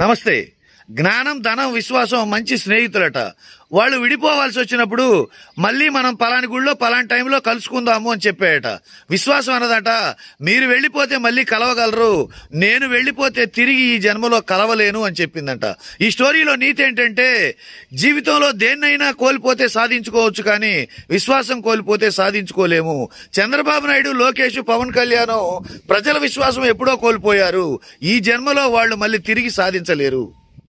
नमस्ते జ్ఞానం ధనం విశ్వాసం మంచి స్నేహితులట వాళ్ళు విడిపోవాల్సి వచ్చినప్పుడు మళ్ళీ మనం పలాని గుళ్ళో పలాని టైంలో కలుసుకుందాము అని చెప్పాయట విశ్వాసం అన్నదట మీరు వెళ్ళిపోతే మళ్ళీ కలవగలరు నేను వెళ్ళిపోతే తిరిగి ఈ జన్మలో కలవలేను అని చెప్పిందంట ఈ స్టోరీలో నీతి ఏంటంటే జీవితంలో దేన్నైనా కోల్పోతే సాధించుకోవచ్చు కానీ విశ్వాసం కోల్పోతే సాధించుకోలేము చంద్రబాబు నాయుడు లోకేష్ పవన్ కళ్యాణ్ ప్రజల విశ్వాసం ఎప్పుడో కోల్పోయారు ఈ జన్మలో వాళ్ళు మళ్ళీ తిరిగి సాధించలేరు